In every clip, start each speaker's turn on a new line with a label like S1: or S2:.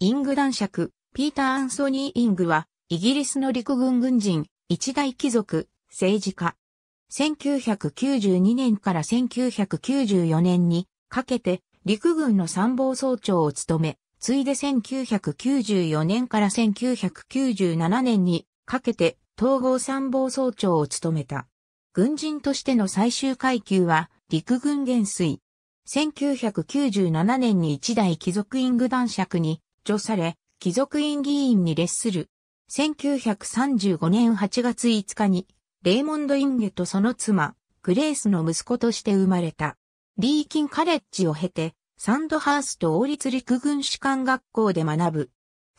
S1: イング男爵、ピーター・アンソニー・イングは、イギリスの陸軍軍人、一大貴族、政治家。1992年から1994年にかけて、陸軍の参謀総長を務め、ついで1994年から1997年にかけて、統合参謀総長を務めた。軍人としての最終階級は、陸軍元帥。1997年に一大貴族イング男爵に除され、貴族院議員に列する。1935年8月5日に、レイモンド・インゲとその妻、グレースの息子として生まれた。リーキン・カレッジを経て、サンドハースト王立陸軍士官学校で学ぶ。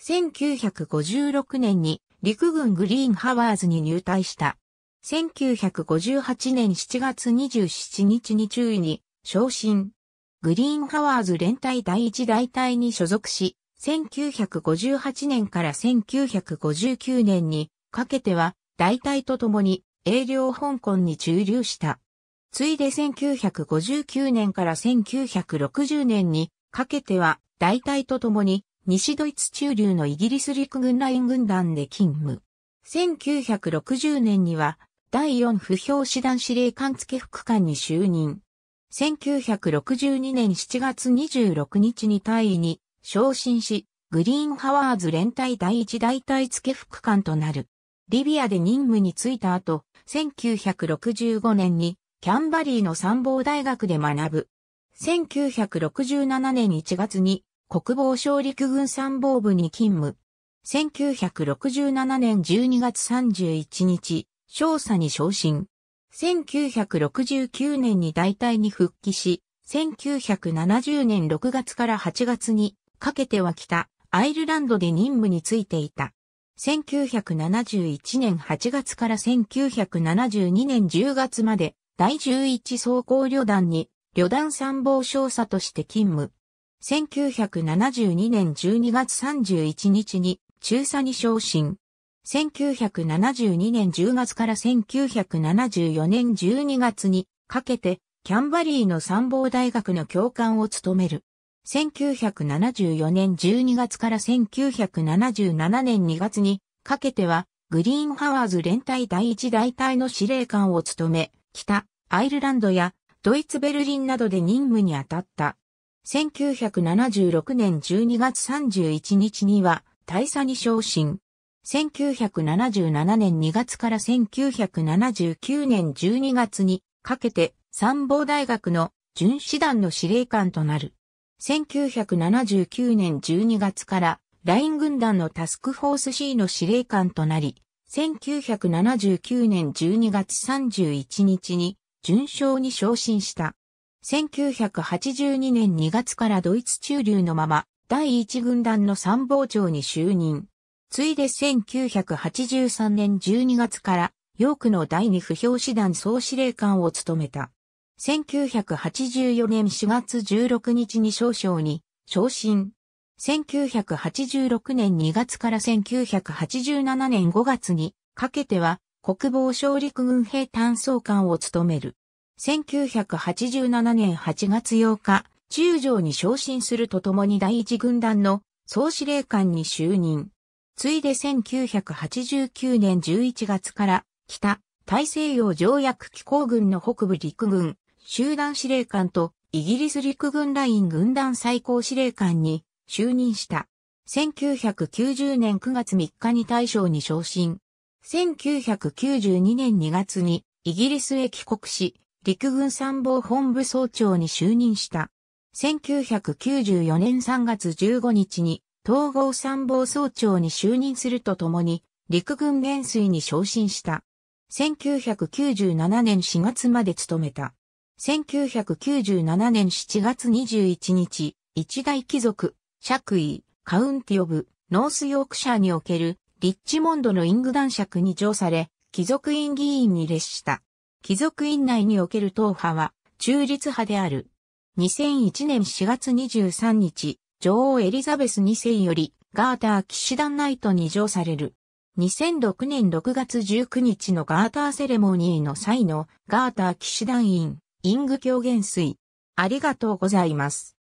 S1: 1956年に陸軍グリーンハワーズに入隊した。1958年7月27日に中尉に昇進。グリーンハワーズ連隊第一大隊に所属し、1958年から1959年にかけては、大体とともに営業香港に駐留した。ついで1959年から1960年にかけては、大体とともに西ドイツ駐留のイギリス陸軍ライン軍団で勤務。1960年には、第4不評師団司令官付副官に就任。1962年7月26日に退位に昇進し、グリーンハワーズ連隊第一大隊付副官となる。リビアで任務に就いた後、1965年にキャンバリーの参謀大学で学ぶ。1967年1月に国防省陸軍参謀部に勤務。1967年12月31日、少佐に昇進。1969年に大隊に復帰し、1970年6月から8月にかけては北、アイルランドで任務についていた。1971年8月から1972年10月まで第11装甲旅団に旅団参謀少佐として勤務。1972年12月31日に中佐に昇進。1972年10月から1974年12月にかけてキャンバリーの参謀大学の教官を務める。1974年12月から1977年2月にかけては、グリーンハワーズ連隊第一大隊の司令官を務め、北、アイルランドやドイツベルリンなどで任務に当たった。1976年12月31日には大佐に昇進。1977年2月から1979年12月にかけて参謀大学の巡視団の司令官となる。1979年12月からライン軍団のタスクフォース C の司令官となり、1979年12月31日に準将に昇進した。1982年2月からドイツ駐留のまま、第1軍団の参謀長に就任。ついで1983年12月から、ヨークの第2不評師団総司令官を務めた。1984年4月16日に少将に昇進。1986年2月から1987年5月にかけては国防省陸軍兵単総監を務める。1987年8月8日、中将に昇進するとともに第一軍団の総司令官に就任。ついで1989年11月から北大西洋条約機構軍の北部陸軍集団司令官とイギリス陸軍ライン軍団最高司令官に就任した。1990年9月3日に大将に昇進。1992年2月にイギリスへ帰国し、陸軍参謀本部総長に就任した。1994年3月15日に統合参謀総長に就任するとともに、陸軍元帥に昇進した。1997年4月まで務めた。1997年7月21日、一大貴族、爵位、カウンティオブ、ノースヨークシャーにおける、リッチモンドのイング男爵に上され、貴族院議員に列した。貴族院内における党派は、中立派である。2001年4月23日、女王エリザベス2世より、ガーター騎士団ナイトに上される。2006年6月19日のガーターセレモニーの際のガーター騎士団員イング狂言水。ありがとうございます。